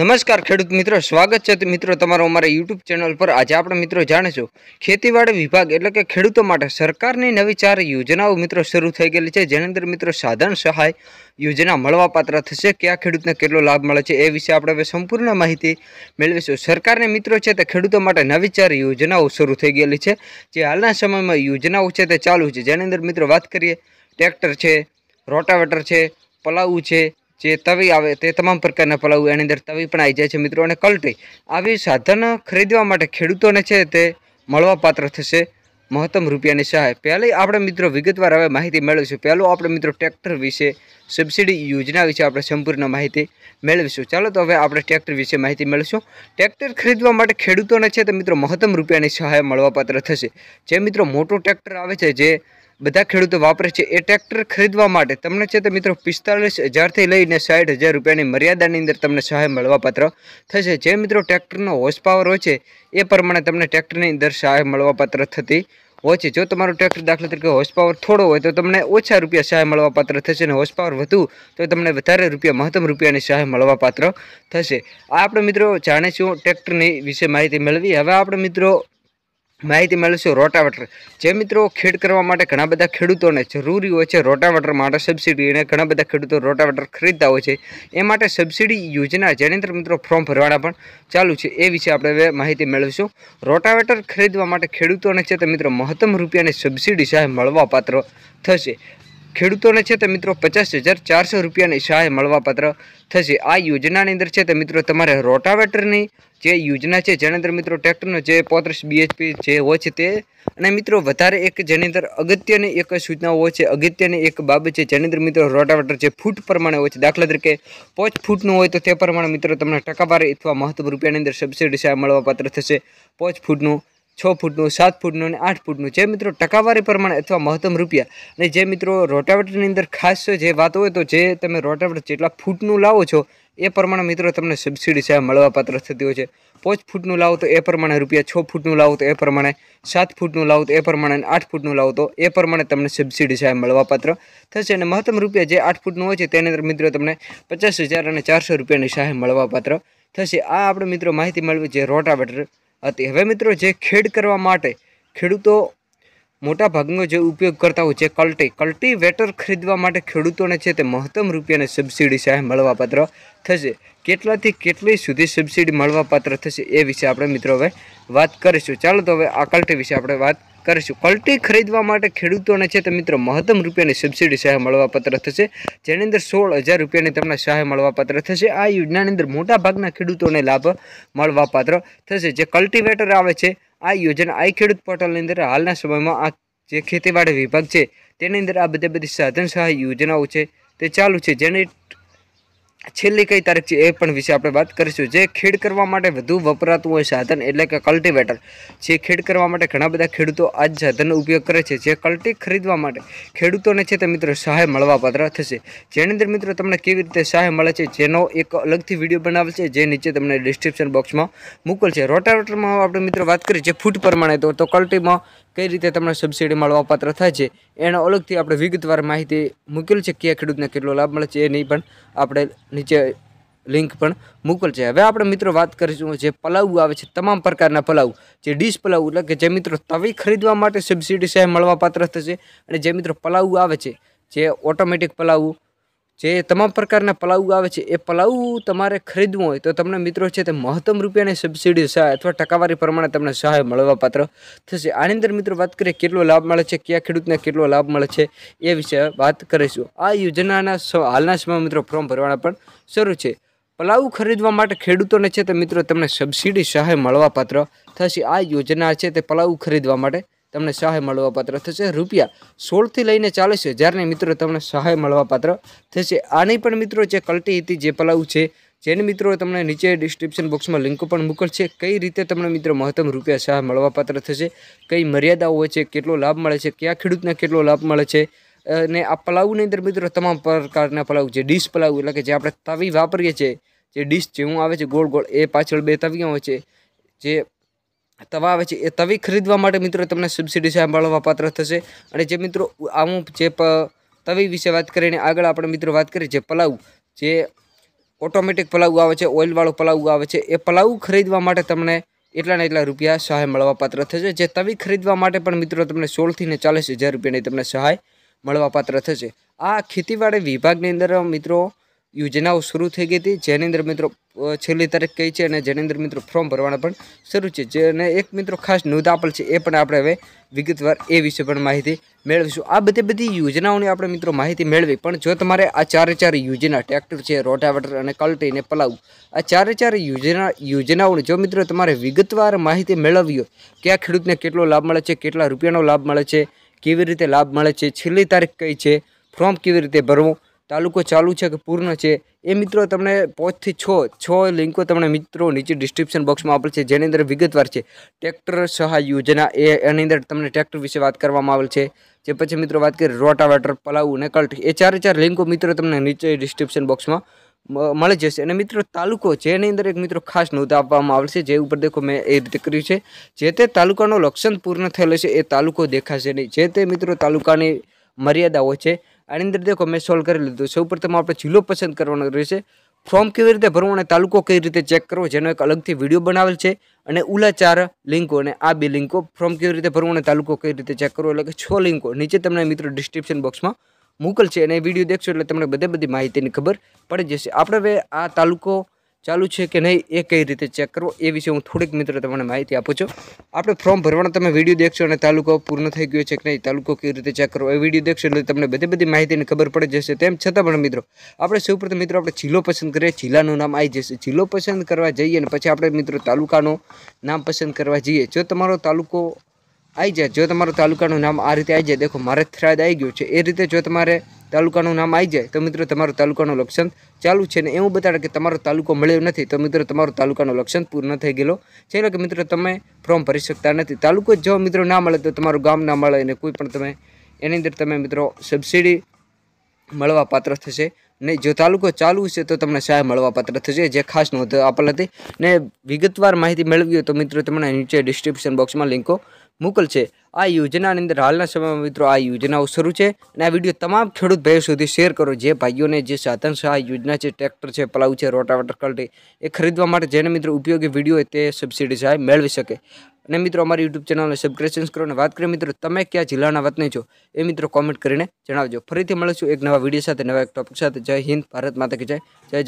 નમસ્કાર ખેડૂત મિત્રો સ્વાગત છે મિત્રો તમારો અમારા યુટ્યુબ ચેનલ પર આજે આપણે મિત્રો જાણીશું ખેતીવાડી વિભાગ એટલે કે ખેડૂતો માટે સરકારની નવી ચાર યોજનાઓ મિત્રો શરૂ થઈ ગયેલી છે જેની અંદર મિત્રો સાધન સહાય યોજના મળવાપાત્ર થશે કયા ખેડૂતને કેટલો લાભ મળે છે એ વિશે આપણે હવે સંપૂર્ણ માહિતી મેળવીશું સરકારને મિત્રો છે તે ખેડૂતો માટે નવી ચાર યોજનાઓ શરૂ થઈ ગયેલી છે જે હાલના સમયમાં યોજનાઓ છે તે ચાલુ છે જેની અંદર મિત્રો વાત કરીએ ટ્રેક્ટર છે રોટાવેટર છે પલાવું છે જે તવી આવે તે તમામ પ્રકારના પલાવું એની અંદર તવી પણ આવી જાય છે મિત્રો અને કલ્ટી આવી સાધન ખરીદવા માટે ખેડૂતોને છે તે મળવાપાત્ર થશે મહત્તમ રૂપિયાની સહાય પહેલાં આપણે મિત્રો વિગતવાર હવે માહિતી મેળવીશું પહેલું આપણે મિત્રો ટ્રેક્ટર વિશે સબસિડી યોજના વિશે આપણે સંપૂર્ણ માહિતી મેળવીશું ચાલો તો હવે આપણે ટ્રેક્ટર વિશે માહિતી મેળવીશું ટ્રેક્ટર ખરીદવા માટે ખેડૂતોને છે તે મિત્રો મહત્તમ રૂપિયાની સહાય મળવાપાત્ર થશે જે મિત્રો મોટું ટ્રેક્ટર આવે છે જે બધા ખેડૂતો વાપરે છે એ ટ્રેક્ટર ખરીદવા માટે તમને છે તે મિત્રો પિસ્તાલીસ હજારથી લઈને સાઠ હજાર રૂપિયાની મર્યાદાની અંદર તમને સહાય મળવાપાત્ર થશે જે મિત્રો ટ્રેક્ટરનો હોશ પાવર હોય છે એ પ્રમાણે તમને ટ્રેક્ટરની અંદર સહાય મળવાપાત્ર થતી હોય છે જો તમારો ટ્રેક્ટર દાખલા તરીકે હોશ પાવર થોડો હોય તો તમને ઓછા રૂપિયા સહાય મળવાપાત્ર થશે અને હોશ પાવર વધુ તો તમને વધારે રૂપિયા મહત્તમ રૂપિયાની સહાય મળવાપાત્ર થશે આ આપણે મિત્રો જાણીશું ટ્રેક્ટરની વિશે માહિતી મેળવી હવે આપણે મિત્રો માહિતી મેળવશું રોટાવેટર જે મિત્રો ખેડ કરવા માટે ઘણા બધા ખેડૂતોને જરૂરી હોય છે રોટાવેટર માટે સબસિડી અને ઘણા બધા ખેડૂતો રોટાવેટર ખરીદતા હોય છે એ માટે સબસિડી યોજના જેની અંદર મિત્રો ફોર્મ ભરવાના પણ ચાલુ છે એ વિશે આપણે માહિતી મેળવીશું રોટાવેટર ખરીદવા માટે ખેડૂતોને છે તે મિત્રો મહત્તમ રૂપિયાની સબસિડી સહાય મળવાપાત્ર થશે ખેડૂતોને છે તે મિત્રો પચાસ હજાર ચારસો રૂપિયાની સહાય મળવાપાત્ર થશે આ યોજનાની અંદર છે તે મિત્રો તમારે રોટાવેટરની જે યોજના છે જેની અંદર મિત્રો ટ્રેક્ટરનો જે પોત્રીસ બીએચપી જે હોય છે તે અને મિત્રો વધારે એક જેની અંદર અગત્યની એક સૂચના હોય છે અગત્યની એક બાબત છે જેની અંદર મિત્રો રોટાવેટર જે ફૂટ પ્રમાણે હોય છે દાખલા તરીકે પાંચ ફૂટનું હોય તો તે પ્રમાણે મિત્રો તમને ટકાવારી અથવા મહત્વ રૂપિયાની અંદર સબસિડી સહાય મળવાપાત્ર થશે પાંચ ફૂટનું છ ફૂટનું સાત ફૂટનું અને આઠ ફૂટનું જે મિત્રો ટકાવારી પ્રમાણે અથવા મહત્તમ રૂપિયા અને જે મિત્રો રોટાવેટરની અંદર ખાસ જે વાત હોય તો જે તમે રોટાવેટર જેટલા ફૂટનું લાવો છો એ પ્રમાણે મિત્રો તમને સબસિડી સાહેબ મળવાપાત્ર થતી હોય છે પાંચ ફૂટનું લાવો તો એ પ્રમાણે રૂપિયા છ ફૂટનું લાવો તો એ પ્રમાણે સાત ફૂટનું લાવો તો એ પ્રમાણે આઠ ફૂટનું લાવો તો એ પ્રમાણે તમને સબસિડી સાહેબ મળવાપાત્ર થશે અને મહત્તમ રૂપિયા જે આઠ ફૂટનું હોય છે તેની અંદર મિત્રો તમને પચાસ હજાર અને ચારસો રૂપિયાની સહાય મળવાપાત્ર થશે આ આપણે મિત્રો માહિતી મળવી જે રોટાવેટર હતી હવે મિત્રો જે ખેડ કરવા માટે ખેડૂતો મોટા ભાગનો જે ઉપયોગ કરતા હોય છે કલ્ટી કલ્ટીવેટર ખરીદવા માટે ખેડૂતોને છે તે મહત્તમ રૂપિયાની સબસિડી સાહેબ મળવાપાત્ર થશે કેટલાથી કેટલી સુધી સબસિડી મળવાપાત્ર થશે એ વિશે આપણે મિત્રો હવે વાત કરીશું ચાલો તો હવે આ કલ્ટી વિશે આપણે વાત કરીશું કલ્ટી ખરીદવા માટે ખેડૂતોને છે તે મિત્રો મહત્તમ રૂપિયાની સબસિડી સહાય મળવાપાત્ર થશે જેની અંદર સોળ હજાર રૂપિયાની તમને સહાય મળવાપાત્ર થશે આ યોજનાની અંદર મોટાભાગના ખેડૂતોને લાભ મળવાપાત્ર થશે જે કલ્ટિવેટર આવે છે આ યોજના આ ખેડૂત પોર્ટલની અંદર હાલના સમયમાં આ જે ખેતીવાડી વિભાગ છે તેની અંદર આ બધી બધી સાધન સહાય યોજનાઓ છે તે ચાલુ છે જેને છેલ્લી કઈ તારીખ છે એ પણ વિશે આપણે વાત કરીશું જે ખેડ કરવા માટે વધુ વપરાતું હોય સાધન એટલે કે કલ્ટિવેટર જે ખેડ કરવા માટે ઘણા બધા ખેડૂતો આ જ સાધનનો ઉપયોગ કરે છે જે કલ્ટી ખરીદવા માટે ખેડૂતોને છે તે મિત્રો સહાય મળવા પાત્ર થશે જેની અંદર મિત્રો તમને કેવી રીતે સહાય મળે છે જેનો એક અલગથી વિડીયો બનાવેલ છે જે નીચે તમને ડિસ્ક્રિપ્શન બોક્સમાં મોકલશે રોટાવેટરમાં આપણે મિત્રો વાત કરીએ જે ફૂટ પ્રમાણે તો તો કલ્ટીમાં કઈ રીતે તમને સબસિડી મળવાપાત્ર થાય છે એનો અલગથી આપણે વિગતવાર માહિતી મૂકેલ છે કયા ખેડૂતને કેટલો લાભ મળે છે એની પણ આપણે નીચે લિંક પણ મૂકેલ છે હવે આપણે મિત્રો વાત કરીશું જે પલાવ આવે છે તમામ પ્રકારના પલાવ જે ડીશ પલાવ એટલે કે જે મિત્રો તવી ખરીદવા માટે સબસિડી સહાય મળવાપાત્ર થશે અને જે મિત્રો પલાવ આવે છે જે ઓટોમેટિક પલાવું જે તમામ પ્રકારના પલાઉ આવે છે એ પલાઉ તમારે ખરીદવું હોય તો તમને મિત્રો છે તે મહત્તમ રૂપિયાની સબસિડી સહાય અથવા ટકાવારી પ્રમાણે તમને સહાય મળવા પાત્ર થશે આની અંદર મિત્રો વાત કરીએ કેટલો લાભ મળે છે કયા ખેડૂતને કેટલો લાભ મળે છે એ વિશે વાત કરીશું આ યોજનાના હાલના સમયમાં મિત્રો ફોર્મ ભરવાના પણ શરૂ છે પલાઉ ખરીદવા માટે ખેડૂતોને છે તે મિત્રો તમને સબસિડી સહાય મળવાપાત્ર થશે આ યોજના છે તે પલાઉ ખરીદવા માટે તમને સહાય મળવાપાત્ર થશે રૂપિયા સોળથી લઈને ચાલીસ હજારની મિત્રો તમને સહાય મળવાપાત્ર થશે આની પણ મિત્રો જે કલ્ટી હતી જે પલાવું છે જેની મિત્રો તમને નીચે ડિસ્ક્રિપ્શન બોક્સમાં લિંકો પણ છે કઈ રીતે તમને મિત્રો મહત્તમ રૂપિયા સહાય મળવાપાત્ર થશે કઈ મર્યાદાઓ હોય છે કેટલો લાભ મળે છે કયા ખેડૂતને કેટલો લાભ મળે છે અને આ પલાવની અંદર મિત્રો તમામ પ્રકારના પલાવ જે ડીશ પલાવ એટલે કે જે આપણે તવી વાપરીએ છીએ જે ડીશ જેવું આવે છે ગોળ ગોળ એ પાછળ બે તવીઓ હોય છે જે તવા આવે છે એ તવી ખરીદવા માટે મિત્રો તમને સબસિડી સાંભળવા પાત્ર થશે અને જે મિત્રો આવું જે તવી વિશે વાત કરીને આગળ આપણે મિત્રો વાત કરીએ જે પલાવ જે ઓટોમેટિક પલાવ આવે છે ઓઇલવાળું પલાવ આવે છે એ પલાવ ખરીદવા માટે તમને એટલાને એટલા રૂપિયા સહાય મળવાપાત્ર થશે જે તવી ખરીદવા માટે પણ મિત્રો તમને સોળથીને ને ચાલીસ હજાર રૂપિયાની તમને સહાય મળવાપાત્ર થશે આ ખેતીવાડી વિભાગની અંદર મિત્રો યોજનાઓ શરૂ થઈ ગઈ હતી જેની મિત્રો છેલ્લી તારીખ કઈ છે અને જેની મિત્રો ફોર્મ ભરવાના પણ શરૂ છે જેને એક મિત્રો ખાસ નોંધ આપેલ છે એ પણ આપણે હવે વિગતવાર એ વિશે પણ માહિતી મેળવીશું આ બધી બધી યોજનાઓની આપણે મિત્રો માહિતી મેળવી પણ જો તમારે આ ચારે ચાર યોજના ટ્રેક્ટર છે રોટાવેટર અને કલ્ટીને પલાવવું આ ચારે ચાર યોજના યોજનાઓની જો મિત્રો તમારે વિગતવાર માહિતી મેળવવી હોય કે ખેડૂતને કેટલો લાભ મળે છે કેટલા રૂપિયાનો લાભ મળે છે કેવી રીતે લાભ મળે છે છેલ્લી તારીખ કઈ છે ફોર્મ કેવી રીતે ભરવું તાલુકો ચાલુ છે કે પૂર્ણ છે એ મિત્રો તમને પાંચથી છ છ લિંકો તમને મિત્રો નીચે ડિસ્ક્રિપ્શન બોક્સમાં આપેલ છે જેની અંદર વિગતવાર છે ટ્રેક્ટર સહાય યોજના એ એની અંદર તમને ટ્રેક્ટર વિશે વાત કરવામાં આવેલ છે જે પછી મિત્રો વાત કરીએ રોટાવેટર પલાવું અને કલ્ટ એ ચારે ચાર લિંકો મિત્રો તમને નીચે ડિસ્ક્રિપ્શન બોક્સમાં મળી જશે અને મિત્રો તાલુકો જેની અંદર એક મિત્રો ખાસ નોંધ આપવામાં આવશે જે ઉપર દેખો મેં એ રીતે કર્યું છે જે તે તાલુકાનો લક્ષણ પૂર્ણ થયેલો છે એ તાલુકો દેખાશે નહીં જે તે મિત્રો તાલુકાની મર્યાદાઓ છે આની અંદર દેખો મેં સોલ્વ કરી લીધું સૌ પ્રથમ આપણે જિલ્લો પસંદ કરવાનો રહેશે ફોર્મ કેવી રીતે ભરવું અને તાલુકો કઈ રીતે ચેક કરવો જેનો એક અલગથી વિડીયો બનાવેલ છે અને ઉલા ચાર લિંકો અને આ બે લિંકો ફોર્મ કેવી રીતે ભરવું અને તાલુકો કઈ રીતે ચેક કરવો એટલે કે છ લિંકો નીચે તમને મિત્રો ડિસ્ક્રિપ્શન બોક્સમાં મોકલશે અને વિડીયો દેખશો એટલે તમને બધે બધી માહિતીની ખબર પડી જશે આપણે હવે આ તાલુકો ચાલુ છે કે નહીં એ કઈ રીતે ચેક કરવો એ વિશે હું થોડીક મિત્રો તમને માહિતી આપું છું આપણે ફોર્મ ભરવાનો તમે વિડીયો દેખશો અને તાલુકો પૂર્ણ થઈ ગયો છે કે નહીં તાલુકો કેવી રીતે ચેક કરવો એ વિડીયો દેખશો એટલે તમને બધી બધી માહિતીની ખબર પડી જશે તેમ છતાં પણ મિત્રો આપણે સૌ મિત્રો આપણે જિલ્લો પસંદ કરીએ જિલ્લાનું નામ આવી જશે જિલ્લો પસંદ કરવા જઈએ અને પછી આપણે મિત્રો તાલુકાનું નામ પસંદ કરવા જઈએ જો તમારો તાલુકો આવી જાય જો તમારો તાલુકાનું નામ આ રીતે આવી જાય દેખો મારે થરાદ આવી ગયું છે એ રીતે જો તમારે તાલુકાનું નામ આવી જાય તો મિત્રો તમારું તાલુકાનું લક્ષણ ચાલુ છે ને એવું બતાડે કે તમારો તાલુકો મળ્યો નથી તો મિત્રો તમારું તાલુકાનું લક્ષણ પૂર્ણ થઈ ગયેલો છે એટલે કે મિત્રો તમે ફોર્મ ભરી શકતા નથી તાલુકો જો મિત્રો ના મળે તો તમારું ગામ ના મળે અને કોઈ પણ તમે એની અંદર તમે મિત્રો સબસિડી મળવા પાત્ર થશે ને જો તાલુકો ચાલુ છે તો તમને સહાય મળવા પાત્ર થશે જે ખાસ નોંધ આપેલ હતી ને વિગતવાર માહિતી મેળવી હોય તો મિત્રો તમને નીચે ડિસ્ક્રિપ્શન બોક્સમાં લિંકો મોકલશે આ યોજનાની અંદર હાલના સમયમાં મિત્રો આ યોજનાઓ શરૂ છે અને આ વિડીયો તમામ ખેડૂત ભાઈઓ સુધી શેર કરો જે ભાઈઓને જે સાધન સહાય યોજના છે ટ્રેક્ટર છે પલાવ છે રોટાવેટર કલ્ટી એ ખરીદવા માટે જેને મિત્રો ઉપયોગી વિડીયો તે સબસિડી સહાય મેળવી શકે અને મિત્રો અમારી યુટ્યુબ ચેનલને સબસ્ક્રિપ્શન કરો અને વાત કરીએ મિત્રો તમે ક્યાં જિલ્લાના વતની છો એ મિત્રો કોમેન્ટ કરીને જણાવજો ફરીથી મળીશું એક નવા વિડીયો સાથે નવા એક ટોપિક સાથે જય હિન્દ ભારત માતા કે જય જય